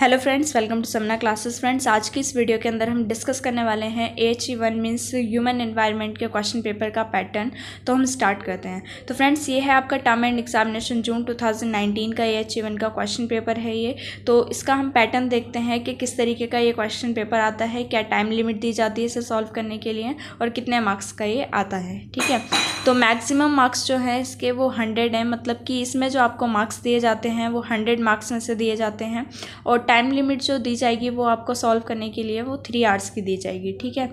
hello friends welcome to समना classes friends आज की इस वीडियो के अंदर हम डिस्कस करने वाले हैं H E one means human environment के क्वेश्चन पेपर का पैटर्न तो हम स्टार्ट करते हैं तो फ्रेंड्स ये है आपका टर्म एंड एग्जामिनेशन जून 2019 का एच ई वन का क्वेश्चन पेपर है ये तो इसका हम पैटर्न देखते हैं कि किस तरीके का ये क्वेश्चन पेपर आता है क्या टाइम लिमिट दी जाती है इसे सॉल्व करने के लिए और कितने मार्क्स का ये आता है ठीक है तो मैक्सिमम मार्क्स जो हैं इसके वो हंड्रेड हैं मतलब कि इसमें जो आपको मार्क्स दिए जाते हैं वो हंड्रेड मार्क्स में से दिए जाते हैं और टाइम लिमिट जो दी जाएगी वो आपको सॉल्व करने के लिए वो थ्री आवर्स की दी जाएगी ठीक है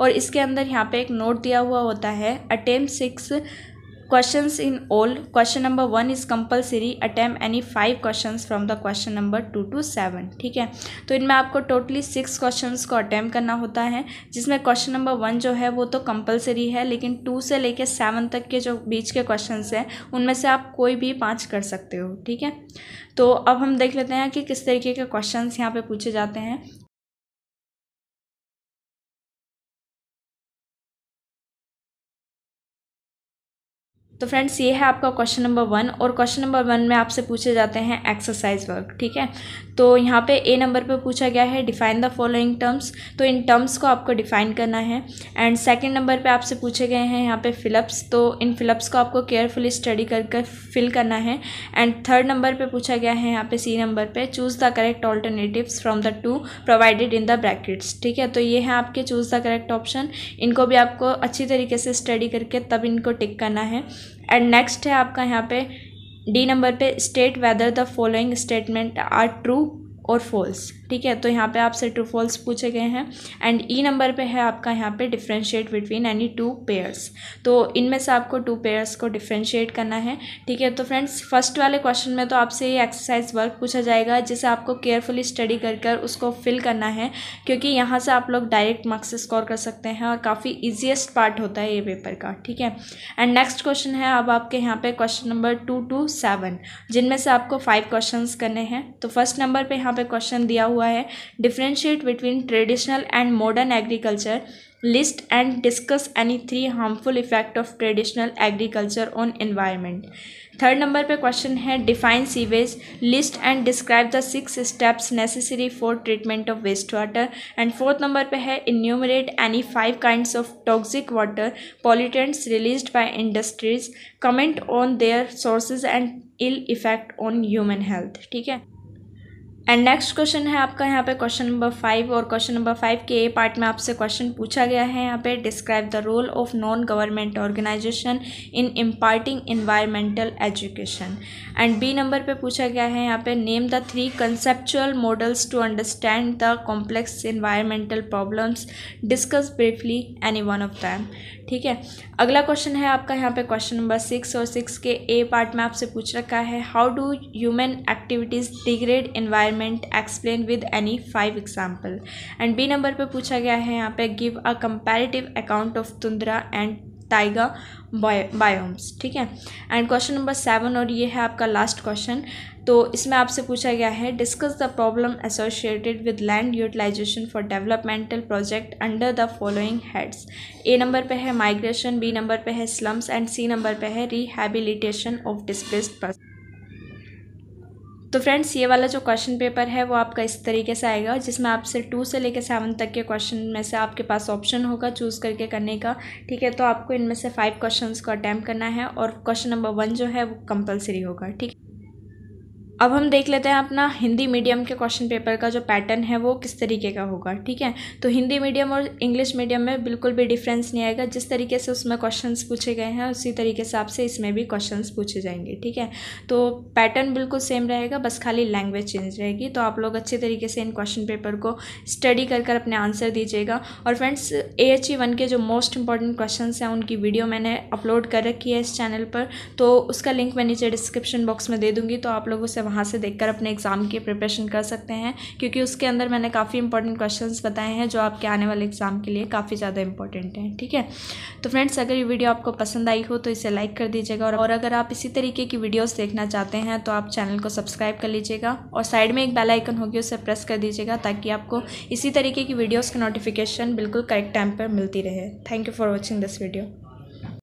और इसके अंदर यहाँ पर एक नोट दिया हुआ होता है attempt six questions in all question number one is compulsory attempt any five questions from the question number two to seven ठीक है तो इनमें आपको टोटली सिक्स क्वेश्चन को अटैम्प्ट करना होता है जिसमें क्वेश्चन नंबर वन जो है वो तो कंपलसरी है लेकिन टू से लेकर सेवन तक के जो बीच के क्वेश्चन हैं उनमें से आप कोई भी पाँच कर सकते हो ठीक है तो अब हम देख लेते हैं कि किस तरीके के क्वेश्चन यहाँ पे पूछे जाते हैं तो फ्रेंड्स ये है आपका क्वेश्चन नंबर वन और क्वेश्चन नंबर वन में आपसे पूछे जाते हैं एक्सरसाइज वर्क ठीक है तो यहाँ पे ए नंबर पे पूछा गया है डिफाइन द फॉलोइंग टर्म्स तो इन टर्म्स को आपको डिफाइन करना है एंड सेकंड नंबर पे आपसे पूछे गए हैं यहाँ पे फिलप्स तो इन फिलप्स को आपको केयरफुली स्टडी कर कर फिल करना है एंड थर्ड नंबर पे पूछा गया है यहाँ पे सी नंबर पे choose the correct alternatives from the two provided in the brackets ठीक है तो ये है आपके चूज़ द करेक्ट ऑप्शन इनको भी आपको अच्छी तरीके से स्टडी करके तब इनको टिक करना है एंड नेक्स्ट है आपका यहाँ पे डी नंबर पे state whether the following statements are true और फॉल्स ठीक है तो यहाँ पे आपसे ट्रू फॉल्स पूछे गए हैं एंड ई नंबर पे है आपका यहाँ पे differentiate between any two pairs तो इनमें से आपको टू पेयर्स को डिफ्रेंशिएट करना है ठीक है तो फ्रेंड्स फर्स्ट वाले क्वेश्चन में तो आपसे ये एक्सरसाइज वर्क पूछा जाएगा जिसे आपको केयरफुली स्टडी कर कर उसको फिल करना है क्योंकि यहाँ से आप लोग डायरेक्ट मार्क्स स्कोर कर सकते हैं और काफ़ी ईजिएस्ट पार्ट होता है ये पेपर का ठीक है एंड नेक्स्ट क्वेश्चन है अब आपके यहाँ पे question number two to seven जिनमें से आपको फाइव क्वेश्चन करने हैं तो फर्स्ट नंबर पर यहाँ पर क्वेश्चन दिया हुआ हुआ है differentiate between traditional and modern agriculture list and discuss any three harmful effect of traditional agriculture on environment third number पे क्वेश्चन है define sewage list and describe the six steps necessary for treatment of waste water and fourth number पे है enumerate any five kinds of toxic water pollutants released by industries comment on their sources and ill effect on human health ठीक है and next question है आपका यहाँ पे question number five और question number five के ए पार्ट में आपसे क्वेश्चन पूछा गया है यहाँ पे describe the role of non government organization in imparting environmental education and B number पे पूछा गया है यहाँ पे name the three conceptual models to understand the complex environmental problems discuss briefly any one of them ठीक है अगला question है आपका यहाँ पे क्वेश्चन नंबर सिक्स और सिक्स के ए पार्ट में आपसे पूछ रखा है how do human activities degrade environment experiment explain with any five example and B number पर पूछा गया है यहाँ पे give a comparative account of tundra and tiger biomes ठीक है एंड क्वेश्चन नंबर सेवन और ये है आपका लास्ट क्वेश्चन तो इसमें आपसे पूछा गया है discuss the problem associated with land utilization for developmental project under the following heads A number पे है माइग्रेशन बी नंबर पे है स्लम्स एंड सी नंबर पे है रिहेबिलिटेशन ऑफ डिस्प्लेस्ड पर्सन तो फ्रेंड्स ये वाला जो क्वेश्चन पेपर है वो आपका इस तरीके से आएगा जिसमें आपसे टू से लेकर सेवन तक के क्वेश्चन में से आपके पास ऑप्शन होगा चूज़ करके करने का ठीक है तो आपको इनमें से फाइव क्वेश्चंस को अटैम्प्ट करना है और क्वेश्चन नंबर वन जो है वो कंपलसरी होगा ठीक है अब हम देख लेते हैं अपना हिंदी मीडियम के क्वेश्चन पेपर का जो पैटर्न है वो किस तरीके का होगा ठीक है तो हिंदी मीडियम और इंग्लिश मीडियम में बिल्कुल भी डिफरेंस नहीं आएगा जिस तरीके से उसमें क्वेश्चंस पूछे गए हैं उसी तरीके से आपसे इसमें भी क्वेश्चंस पूछे जाएंगे ठीक है तो पैटर्न बिल्कुल सेम रहेगा बस खाली लैंग्वेज चेंज रहेगी तो आप लोग अच्छे तरीके से इन क्वेश्चन पेपर को स्टडी कर कर अपने आंसर दीजिएगा और friends A H E one के जो मोस्ट इंपॉर्टेंट क्वेश्चन हैं उनकी वीडियो मैंने अपलोड कर रखी है इस चैनल पर तो उसका लिंक मैं नीचे डिस्क्रिप्शन बॉक्स में दे दूँगी तो आप लोग उसे वहाँ से देखकर अपने एग्ज़ाम की प्रिपरेशन कर सकते हैं क्योंकि उसके अंदर मैंने काफ़ी इंपॉर्टेंट क्वेश्चंस बताए हैं जो आपके आने वाले एग्ज़ाम के लिए काफ़ी ज़्यादा इंपॉर्टेंट हैं ठीक है तो फ्रेंड्स अगर ये वीडियो आपको पसंद आई हो तो इसे लाइक कर दीजिएगा और अगर आप इसी तरीके की वीडियोज़ देखना चाहते हैं तो आप चैनल को सब्सक्राइब कर लीजिएगा और साइड में एक बेलाइकन होगी उसे प्रेस कर दीजिएगा ताकि आपको इसी तरीके की वीडियोज़ की नोटिफिकेशन बिल्कुल करेक्ट टाइम पर मिलती रहे thank you for watching this video